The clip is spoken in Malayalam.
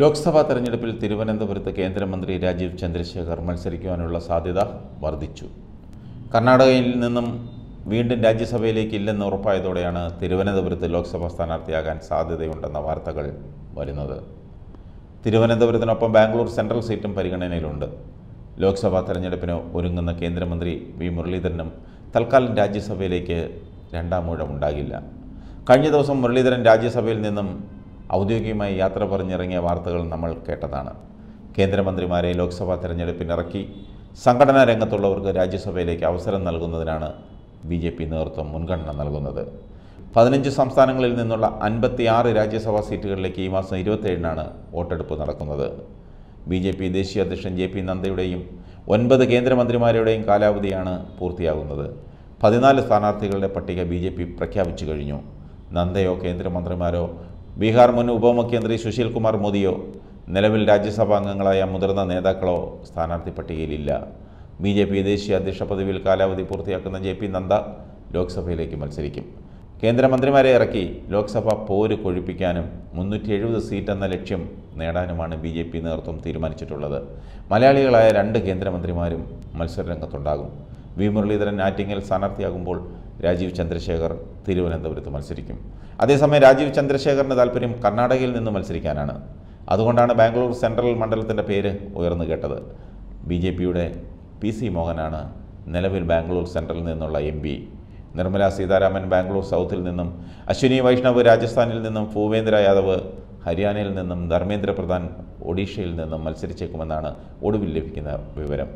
ലോക്സഭാ തെരഞ്ഞെടുപ്പിൽ തിരുവനന്തപുരത്ത് കേന്ദ്രമന്ത്രി രാജീവ് ചന്ദ്രശേഖർ മത്സരിക്കുവാനുള്ള സാധ്യത വർദ്ധിച്ചു കർണാടകയിൽ നിന്നും വീണ്ടും രാജ്യസഭയിലേക്ക് ഇല്ലെന്ന് ഉറപ്പായതോടെയാണ് തിരുവനന്തപുരത്ത് ലോക്സഭാ സ്ഥാനാർത്ഥിയാകാൻ സാധ്യതയുണ്ടെന്ന വാർത്തകൾ വരുന്നത് തിരുവനന്തപുരത്തിനൊപ്പം ബാംഗ്ലൂർ സെൻട്രൽ സീറ്റും പരിഗണനയിലുണ്ട് ലോക്സഭാ തെരഞ്ഞെടുപ്പിന് ഒരുങ്ങുന്ന കേന്ദ്രമന്ത്രി വി മുരളീധരനും തൽക്കാലം രാജ്യസഭയിലേക്ക് രണ്ടാം ഊഴമുണ്ടാകില്ല കഴിഞ്ഞ ദിവസം മുരളീധരൻ രാജ്യസഭയിൽ നിന്നും ഔദ്യോഗികമായി യാത്ര പറഞ്ഞിറങ്ങിയ വാർത്തകൾ നമ്മൾ കേട്ടതാണ് കേന്ദ്രമന്ത്രിമാരെ ലോക്സഭാ തെരഞ്ഞെടുപ്പിനിറക്കി സംഘടനാ രംഗത്തുള്ളവർക്ക് രാജ്യസഭയിലേക്ക് അവസരം നൽകുന്നതിനാണ് ബി ജെ പി നേതൃത്വം മുൻഗണന നൽകുന്നത് പതിനഞ്ച് സംസ്ഥാനങ്ങളിൽ നിന്നുള്ള അൻപത്തിയാറ് രാജ്യസഭാ സീറ്റുകളിലേക്ക് ഈ മാസം ഇരുപത്തേഴിനാണ് വോട്ടെടുപ്പ് നടക്കുന്നത് ബി ജെ പി ദേശീയ അധ്യക്ഷൻ ജെ പി നദ്ദയുടെയും ഒൻപത് കേന്ദ്രമന്ത്രിമാരുടെയും കാലാവധിയാണ് പൂർത്തിയാകുന്നത് പതിനാല് സ്ഥാനാർത്ഥികളുടെ പട്ടിക ബി ജെ പി പ്രഖ്യാപിച്ചു കഴിഞ്ഞു നന്ദയോ കേന്ദ്രമന്ത്രിമാരോ ബീഹാർ മുൻ ഉപമുഖ്യമന്ത്രി സുശീൽ കുമാർ മോദിയോ നിലവിൽ അംഗങ്ങളായ മുതിർന്ന നേതാക്കളോ സ്ഥാനാർത്ഥി പട്ടികയിലില്ല ബി ജെ പി ദേശീയ അധ്യക്ഷ പദവിയിൽ കാലാവധി പൂർത്തിയാക്കുന്ന ജെ പി നദ്ദ ലോക്സഭയിലേക്ക് മത്സരിക്കും കേന്ദ്രമന്ത്രിമാരെ ഇറക്കി ലോക്സഭ പോര് കൊഴിപ്പിക്കാനും മുന്നൂറ്റി എഴുപത് സീറ്റ് എന്ന ലക്ഷ്യം നേടാനുമാണ് ബി ജെ പി നേതൃത്വം തീരുമാനിച്ചിട്ടുള്ളത് മലയാളികളായ രണ്ട് കേന്ദ്രമന്ത്രിമാരും മത്സരരംഗത്തുണ്ടാകും വി മുരളീധരൻ ആറ്റിങ്ങൽ സ്ഥാനാർത്ഥിയാകുമ്പോൾ രാജീവ് ചന്ദ്രശേഖർ തിരുവനന്തപുരത്ത് മത്സരിക്കും അതേസമയം രാജീവ് ചന്ദ്രശേഖറിൻ്റെ താല്പര്യം കർണാടകയിൽ നിന്ന് മത്സരിക്കാനാണ് അതുകൊണ്ടാണ് ബാംഗ്ലൂർ സെൻട്രൽ മണ്ഡലത്തിൻ്റെ പേര് ഉയർന്നു കേട്ടത് ബി ജെ പിയുടെ പി സി മോഹനാണ് നിലവിൽ ബാംഗ്ലൂർ സെൻട്രലിൽ നിന്നുള്ള എം പി നിർമ്മല സീതാരാമൻ ബാംഗ്ലൂർ സൗത്തിൽ നിന്നും അശ്വിനി വൈഷ്ണവ് രാജസ്ഥാനിൽ നിന്നും ഭൂപേന്ദ്ര യാദവ് ഹരിയാനയിൽ നിന്നും ധർമ്മേന്ദ്ര പ്രധാൻ ഒഡീഷയിൽ നിന്നും മത്സരിച്ചേക്കുമെന്നാണ് ഒടുവിൽ ലഭിക്കുന്ന വിവരം